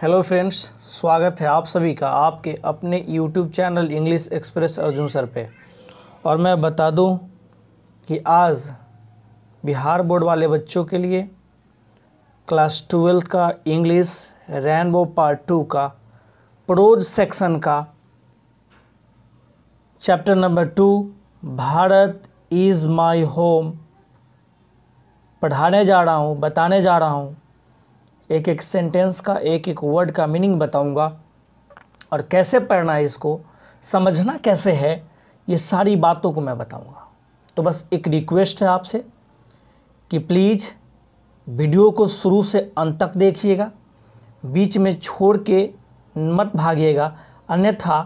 hello friends स्वागत है आप सभी का आपके अपने YouTube channel English Express Arjun sir पे और मैं बता दूं कि आज बिहार बोर्ड वाले बच्चों के लिए क्लास ट्वेल्थ का इंग्लिश रैनबो पार्ट टू का प्रोज सेक्शन का chapter number two Bharat is my home पढ़ाने जा रहा हूँ बताने जा रहा हूँ एक एक सेंटेंस का एक एक वर्ड का मीनिंग बताऊंगा और कैसे पढ़ना है इसको समझना कैसे है ये सारी बातों को मैं बताऊंगा तो बस एक रिक्वेस्ट है आपसे कि प्लीज़ वीडियो को शुरू से अंत तक देखिएगा बीच में छोड़ के मत भागिएगा अन्यथा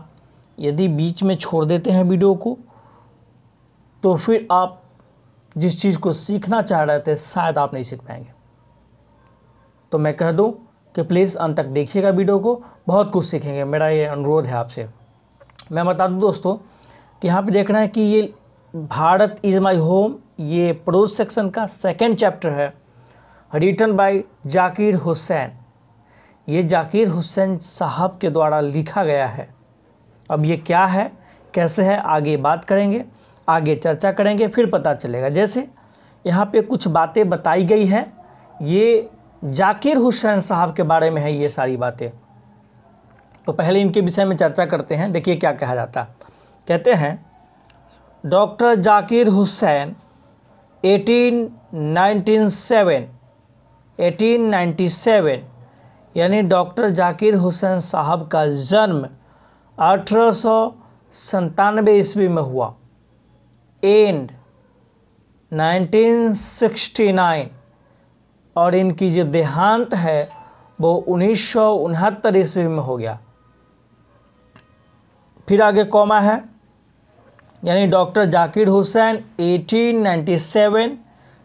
यदि बीच में छोड़ देते हैं वीडियो को तो फिर आप जिस चीज़ को सीखना चाह रहे थे शायद आप नहीं सीख पाएंगे तो मैं कह दूँ कि प्लीज़ अंत तक देखिएगा वीडियो को बहुत कुछ सीखेंगे मेरा ये अनुरोध है आपसे मैं बता दूँ दोस्तों कि यहाँ पे रहे हैं कि ये भारत इज़ माई होम ये प्रोज सेक्शन का सेकेंड चैप्टर है रिटर्न बाय जाकिर हुसैन ये जाकिर हुसैन साहब के द्वारा लिखा गया है अब ये क्या है कैसे है आगे बात करेंगे आगे चर्चा करेंगे फिर पता चलेगा जैसे यहाँ पे कुछ बातें बताई गई हैं ये जाकिर हुसैन साहब के बारे में है ये सारी बातें तो पहले इनके विषय में चर्चा करते हैं देखिए क्या कहा जाता कहते हैं डॉक्टर जाकिर हुसैन 1897 1897 यानी डॉक्टर जाकिर हुसैन साहब का जन्म अठारह ईस्वी में हुआ एंड 1969 और इनकी जो देहांत है वो उन्नीस सौ उनहत्तर ईस्वी में हो गया फिर आगे कॉमा है यानी डॉक्टर जाकिर हुसैन 1897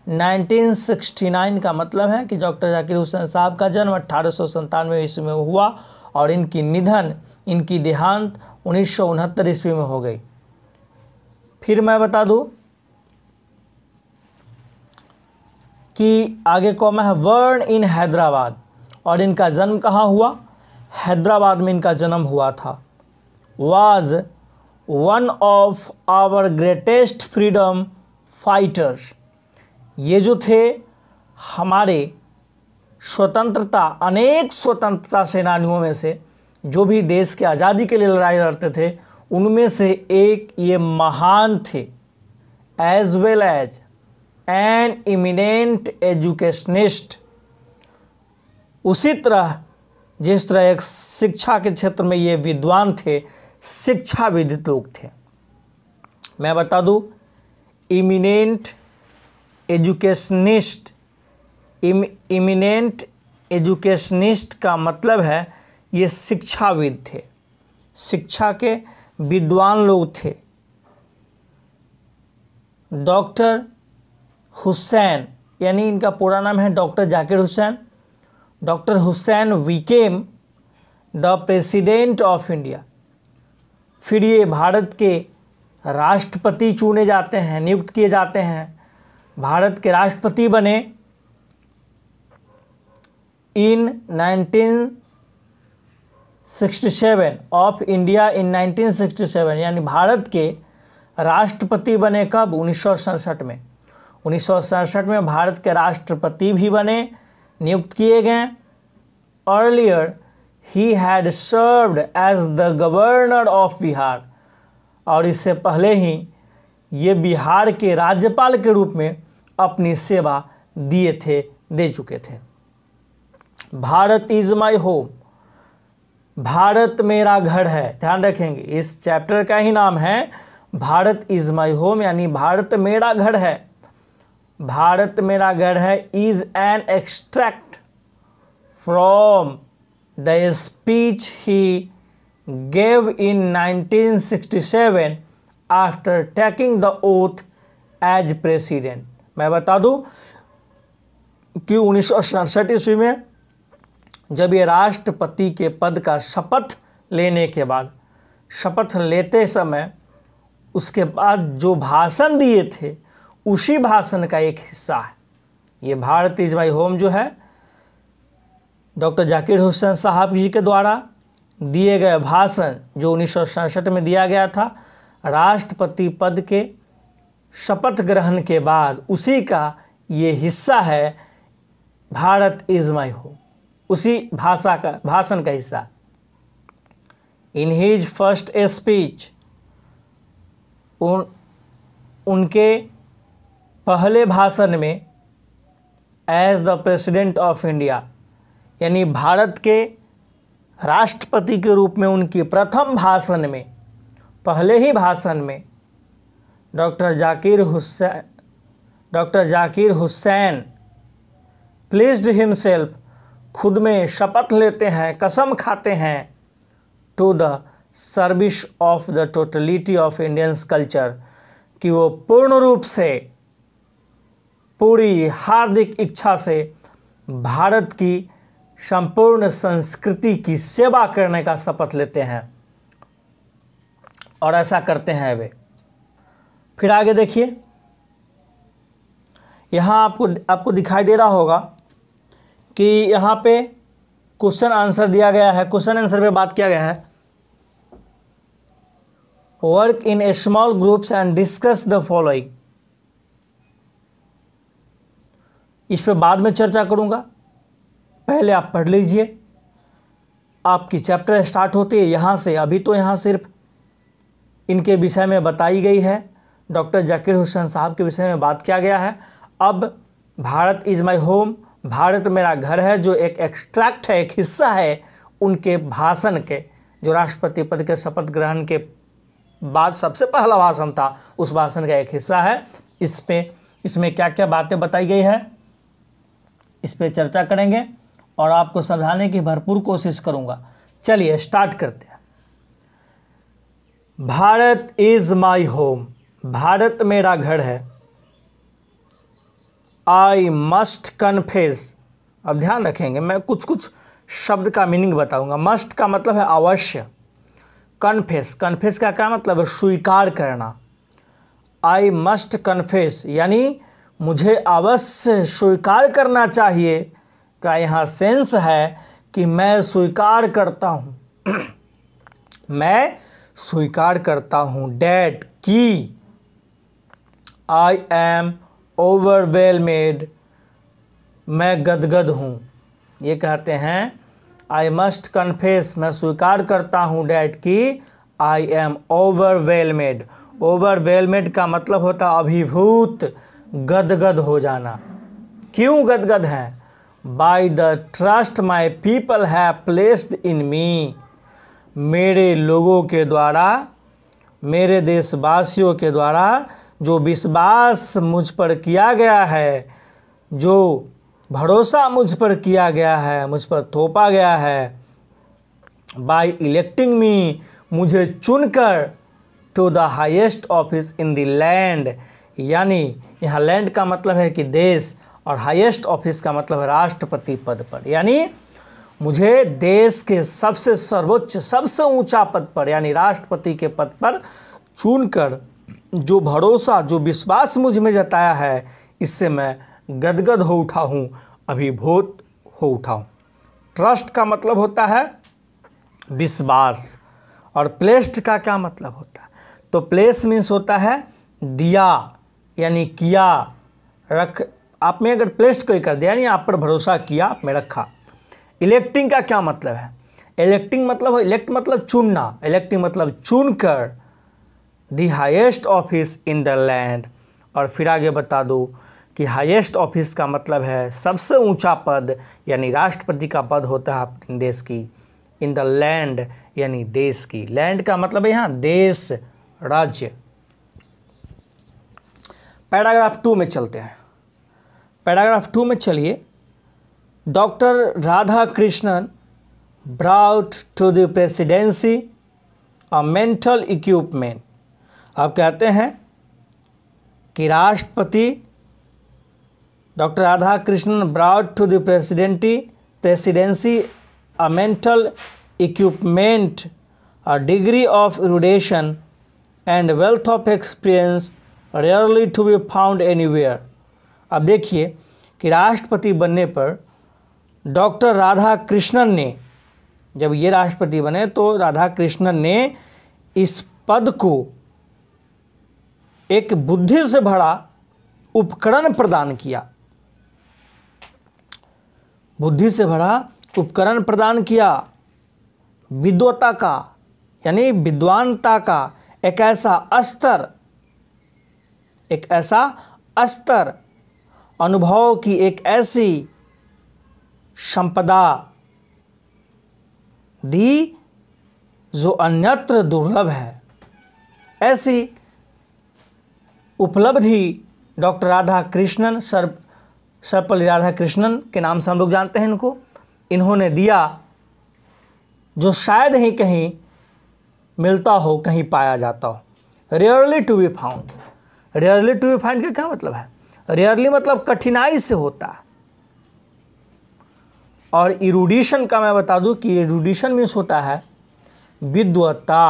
1969 का मतलब है कि डॉक्टर जाकिर हुसैन साहब का जन्म अट्ठारह सौ ईस्वी में हुआ और इनकी निधन इनकी देहांत उन्नीस सौ ईस्वी में हो गई फिर मैं बता दूं कि आगे कौम है वर्न इन हैदराबाद और इनका जन्म कहाँ हुआ हैदराबाद में इनका जन्म हुआ था was one of our greatest freedom fighters ये जो थे हमारे स्वतंत्रता अनेक स्वतंत्रता सेनानियों में से जो भी देश के आज़ादी के लिए लड़ाई लड़ते थे उनमें से एक ये महान थे as well as an eminent educationist उसी तरह जिस तरह एक शिक्षा के क्षेत्र में ये विद्वान थे शिक्षाविद लोग थे मैं बता दूं इमिनेंट एजुकेशनिस्ट इम इमिनेंट एजुकेशनिस्ट का मतलब है ये शिक्षाविद थे शिक्षा के विद्वान लोग थे डॉक्टर हुसैन यानी इनका पूरा नाम है doctor Zakir Hussain doctor Hussain became the president of India फिर ये भारत के राष्ट्रपति चुने जाते हैं नियुक्त किए जाते हैं भारत के राष्ट्रपति बने इन 1967 ऑफ इंडिया इन 1967 यानी भारत के राष्ट्रपति बने कब उन्नीस में उन्नीस में भारत के राष्ट्रपति भी बने नियुक्त किए गए अर्लियर ही had served as the governor of Bihar और इससे पहले ही ये बिहार के राज्यपाल के रूप में अपनी सेवा दिए थे दे चुके थे Bharat is my home Bharat मेरा घर है ध्यान रखेंगे इस चैप्टर का ही नाम है भारत इज माई होम यानी भारत मेरा घर है भारत मेरा घर है is an extract from the speech he nineteen sixty 1967 after taking the oath as president मैं बता दूं कि उन्नीस ईस्वी में जब ये राष्ट्रपति के पद का शपथ लेने के बाद शपथ लेते समय उसके बाद जो भाषण दिए थे उसी भाषण का एक हिस्सा है ये भारत इज माई होम जो है डॉक्टर जाकिर हुसैन साहब जी के द्वारा दिए गए भाषण जो उन्नीस में दिया गया था राष्ट्रपति पद के शपथ ग्रहण के बाद उसी का ये हिस्सा है भारत इज माई होम उसी भाषा का भाषण का हिस्सा इन हीज फर्स्ट स्पीच उन उनके पहले भाषण में as the president of India यानी भारत के राष्ट्रपति के रूप में उनकी प्रथम भाषण में पहले ही भाषण में doctor Zakir Hussain doctor Zakir Hussain placed himself खुद में शपथ लेते हैं कसम खाते हैं to the service of the totality of Indians culture कि वो पूर्ण रूप से पूरी हार्दिक इच्छा से भारत की संपूर्ण संस्कृति की सेवा करने का शपथ लेते हैं और ऐसा करते हैं वे फिर आगे देखिए यहाँ आपको आपको दिखाई दे रहा होगा कि यहाँ पे क्वेश्चन आंसर दिया गया है क्वेश्चन आंसर पे बात किया गया है work in a small groups and discuss the following इस पर बाद में चर्चा करूँगा पहले आप पढ़ लीजिए आपकी चैप्टर स्टार्ट होती है यहाँ से अभी तो यहाँ सिर्फ इनके विषय में बताई गई है डॉक्टर जाकिर हुसैन साहब के विषय में बात किया गया है अब Bharat is my home Bharat मेरा घर है जो एक एक्सट्रैक्ट है एक हिस्सा है उनके भाषण के जो राष्ट्रपति पद के शपथ ग्रहण के बाद सबसे पहला भाषण था उस भाषण का एक हिस्सा है इसमें इसमें क्या क्या बातें बताई गई हैं इस पर चर्चा करेंगे और आपको समझाने की भरपूर कोशिश करूंगा चलिए स्टार्ट करते हैं Bharat is my home Bharat मेरा घर है आई मस्ट कन्फेस अब ध्यान रखेंगे मैं कुछ कुछ शब्द का मीनिंग बताऊंगा मस्ट का मतलब है अवश्य कन्फेस कन्फेस का क्या मतलब है स्वीकार करना आई मस्ट कन्फेस यानी मुझे अवश्य स्वीकार करना चाहिए का यहाँ सेंस है कि मैं स्वीकार करता हूँ मैं स्वीकार करता हूँ डैट की आई एम ओवरवेलमेड मैं गदगद हूँ ये कहते हैं आई मस्ट कन्फेस मैं स्वीकार करता हूँ डैट की आई एम ओवरवेलमेड ओवरवेलमेड का मतलब होता अभिभूत गदगद हो जाना क्यों गदगद हैं by the trust my people have placed in me मेरे लोगों के द्वारा मेरे देशवासियों के द्वारा जो विश्वास मुझ पर किया गया है जो भरोसा मुझ पर किया गया है मुझ पर थोपा गया है बाय इलेक्टिंग मी मुझे चुनकर to the highest office in the land यानी यहाँ लैंड का मतलब है कि देश और हाईएस्ट ऑफिस का मतलब है राष्ट्रपति पद पर यानी मुझे देश के सबसे सर्वोच्च सबसे ऊंचा पद पर यानी राष्ट्रपति के पद पर चुनकर जो भरोसा जो विश्वास मुझ में जताया है इससे मैं गदगद हो उठा हूँ अभिभूत हो उठा हूँ ट्रस्ट का मतलब होता है विश्वास और प्लेस्ड का क्या मतलब होता है तो प्लेस मीन्स होता है दिया यानी किया रख आप में अगर प्लेस्ड कोई कर दिया यानी आप पर भरोसा किया आप में रखा इलेक्टिंग का क्या मतलब है इलेक्टिंग मतलब हो इलेक्ट मतलब चुनना इलेक्टिंग मतलब चुन कर the highest office in the land और फिर आगे बता दो कि हाईएस्ट ऑफिस का मतलब है सबसे ऊंचा पद यानी राष्ट्रपति का पद होता है अपने देश की इन द लैंड यानी देश की लैंड का मतलब है यहाँ देश राज्य पैराग्राफ टू में चलते हैं पैराग्राफ टू में चलिए doctor Radhakrishnan brought to the presidency a mental equipment आप कहते हैं कि राष्ट्रपति doctor Radhakrishnan brought to the presidency presidency a mental equipment a degree of erudition and wealth of experience rarely to be found anywhere अब देखिए कि राष्ट्रपति बनने पर डॉक्टर राधा कृष्णन ने जब ये राष्ट्रपति बने तो राधा कृष्णन ने इस पद को एक बुद्धि से भरा उपकरण प्रदान किया बुद्धि से भरा उपकरण प्रदान किया विद्वता का यानी विद्वानता का एक ऐसा स्तर एक ऐसा अस्तर अनुभव की एक ऐसी संपदा दी जो अन्यत्र दुर्लभ है ऐसी उपलब्धि doctor Radhakrishnan sir Sarvepalli Radhakrishnan के नाम से हम लोग जानते हैं इनको इन्होंने दिया जो शायद ही कहीं मिलता हो कहीं पाया जाता हो rarely to be found rarely to be find का क्या मतलब है रेयरली मतलब कठिनाई से होता है और इरूडिशन का मैं बता दूं कि इरुडिशन मीन्स होता है विद्वता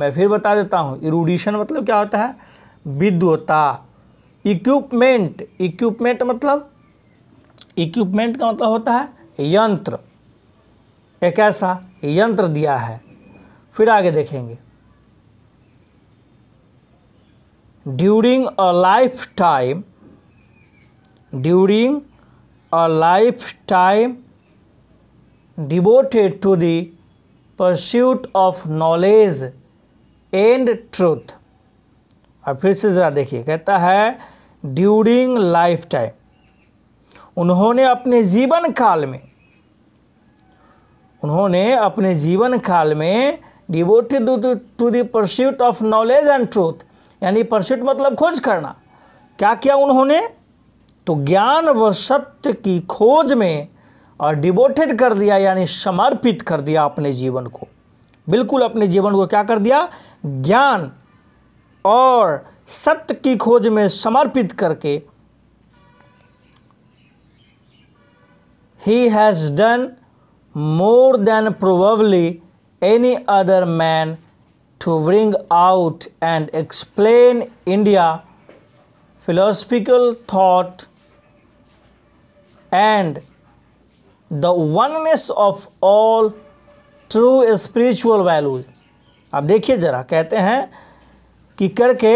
मैं फिर बता देता हूं इरूडिशन मतलब क्या होता है विद्वता इक्विपमेंट इक्विपमेंट मतलब इक्विपमेंट का मतलब होता है यंत्र एक ऐसा यंत्र दिया है फिर आगे देखेंगे during a lifetime during a lifetime devoted to the pursuit of knowledge and truth अब फिर से ज़रा देखिए कहता है ड्यूरिंग लाइफ टाइम उन्होंने अपने जीवन काल में उन्होंने अपने जीवन काल में devoted to the pursuit of knowledge and truth यानी परसिट मतलब खोज करना क्या किया उन्होंने तो ज्ञान व सत्य की खोज में और डिवोटेड कर दिया यानी समर्पित कर दिया अपने जीवन को बिल्कुल अपने जीवन को क्या कर दिया ज्ञान और सत्य की खोज में समर्पित करके he has done more than probably any other man to bring out and explain India philosophical thought and the oneness of all true spiritual values आप देखिए जरा कहते हैं कि करके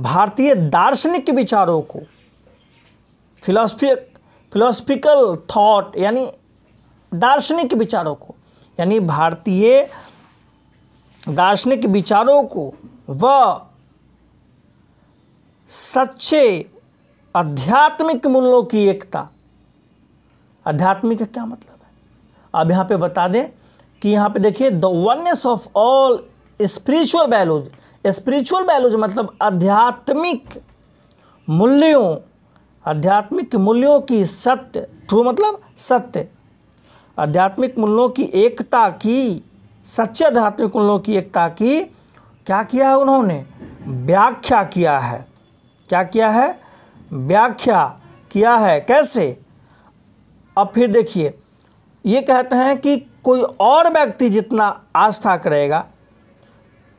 भारतीय दार्शनिक विचारों को फिलोसफिक फिलोसफिकल थाट यानी दार्शनिक विचारों को यानी भारतीय दार्शनिक विचारों को व सच्चे आध्यात्मिक मूल्यों की एकता आध्यात्मिक का क्या मतलब है अब यहाँ पे बता दें कि यहाँ पे देखिए the oneness of all spiritual values spiritual values मतलब आध्यात्मिक मूल्यों आध्यात्मिक मूल्यों की सत्य ट्रू मतलब सत्य आध्यात्मिक मूल्यों की एकता की सच्चे आध्यात्मिक मूल्यों की एकता की क्या किया है उन्होंने व्याख्या किया है क्या किया है व्याख्या किया है कैसे अब फिर देखिए ये कहते हैं कि कोई और व्यक्ति जितना आस्था करेगा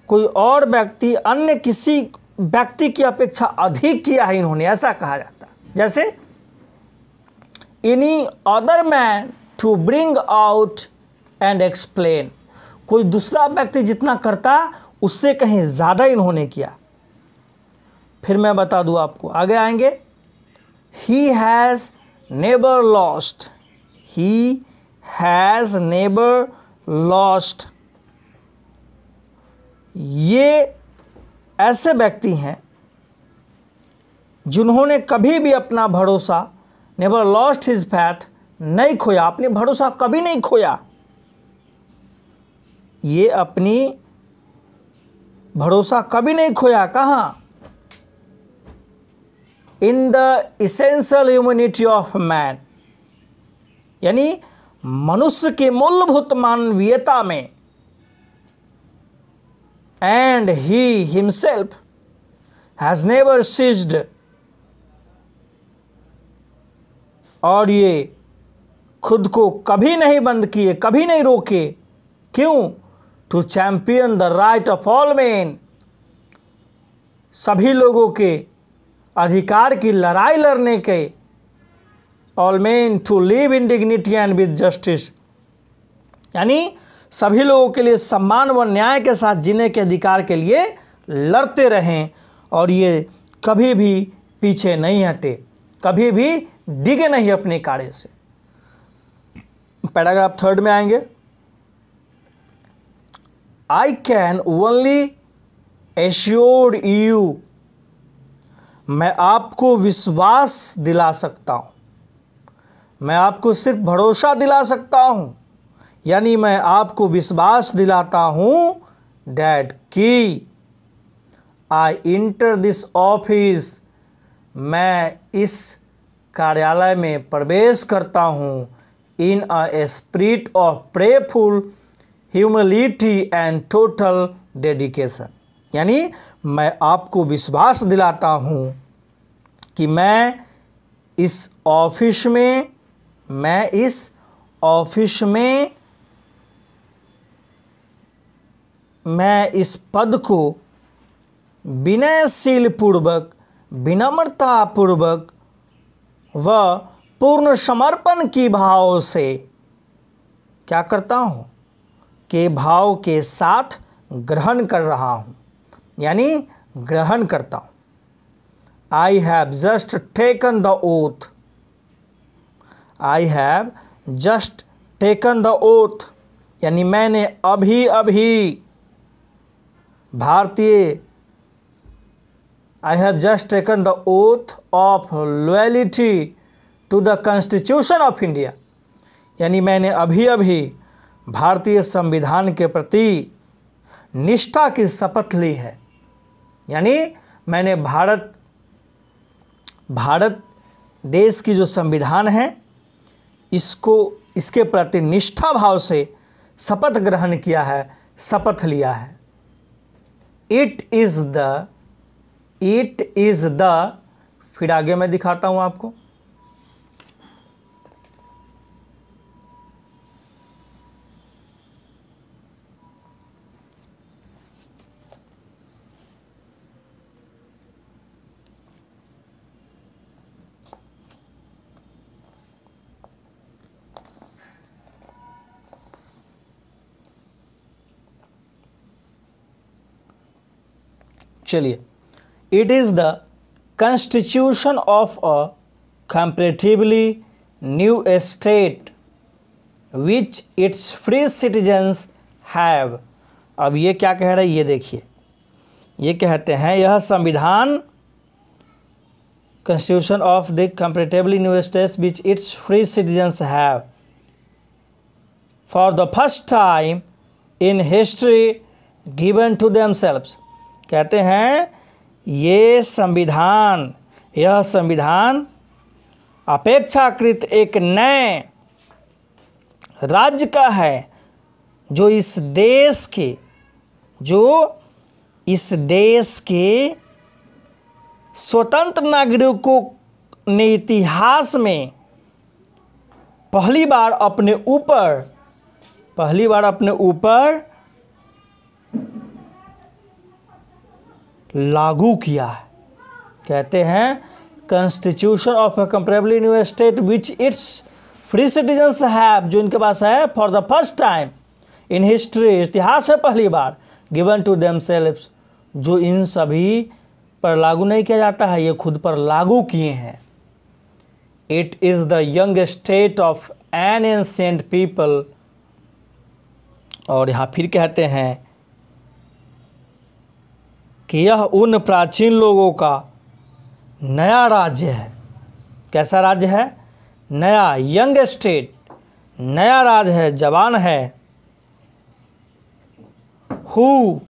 कोई और व्यक्ति अन्य किसी व्यक्ति की अपेक्षा अधिक किया है इन्होंने ऐसा कहा जाता जैसे any other man to bring out and explain कोई दूसरा व्यक्ति जितना करता उससे कहीं ज़्यादा इन्होंने किया फिर मैं बता दूँ आपको आगे आएंगे he has never lost he has never lost ये ऐसे व्यक्ति हैं जिन्होंने कभी भी अपना भरोसा नेबर लॉस्ट हिज फैथ नहीं खोया अपने भरोसा कभी नहीं खोया ये अपनी भरोसा कभी नहीं खोया कहाँ in the essential humanity of man यानी मनुष्य के मूलभूत मानवीयता में and he himself has never ceased और ये खुद को कभी नहीं बंद किए कभी नहीं रोके क्यों to champion the right of all man सभी लोगों के अधिकार की लड़ाई लड़ने के all man to live in dignity and with justice यानी सभी लोगों के लिए सम्मान व न्याय के साथ जीने के अधिकार के लिए लड़ते रहें और ये कभी भी पीछे नहीं हटे कभी भी डिगे नहीं अपने कार्य से पैराग्राफ थर्ड में आएंगे I can only assure you मैं आपको विश्वास दिला सकता हूँ मैं आपको सिर्फ भरोसा दिला सकता हूँ यानी मैं आपको विश्वास दिलाता हूँ डैड की आई इंटर दिस ऑफिस मैं इस कार्यालय में प्रवेश करता हूँ in a spirit of prayerful humility and total dedication यानी मैं आपको विश्वास दिलाता हूँ कि मैं इस ऑफिस में मैं इस ऑफिस में मैं इस पद को विनयशील पूर्वक विनम्रता पूर्वक व पूर्ण समर्पण की भाव से क्या करता हूँ के भाव के साथ ग्रहण कर रहा हूँ यानी ग्रहण करता हूँ I have just taken the oath I have just taken the oath यानी मैंने अभी अभी भारतीय I have just taken the oath of loyalty to the constitution of India यानी मैंने अभी अभी भारतीय संविधान के प्रति निष्ठा की शपथ ली है यानी मैंने भारत भारत देश की जो संविधान है इसको इसके प्रति निष्ठा भाव से शपथ ग्रहण किया है शपथ लिया है it is the it is the फिर आगे मैं दिखाता हूँ आपको चलिए it is the constitution of a comparatively new state which its free citizens have अब ये क्या कह रहा है ये देखिए ये कहते हैं यह संविधान constitution of the comparatively new state which its free citizens have for the first time in history given to themselves कहते हैं ये संविधान यह संविधान अपेक्षाकृत एक नए राज्य का है जो इस देश के जो इस देश के स्वतंत्र नागरिकों ने इतिहास में पहली बार अपने ऊपर पहली बार अपने ऊपर लागू किया है कहते हैं constitution of a comparably new state which its free citizens have जो इनके पास है for the first time in history इतिहास है पहली बार गिवन टू देम सेल्फ जो इन सभी पर लागू नहीं किया जाता है ये खुद पर लागू किए हैं it is the young state of an ancient people और यहाँ फिर कहते हैं कि यह उन प्राचीन लोगों का नया राज्य है कैसा राज्य है नया यंग स्टेट नया राज है जवान है हु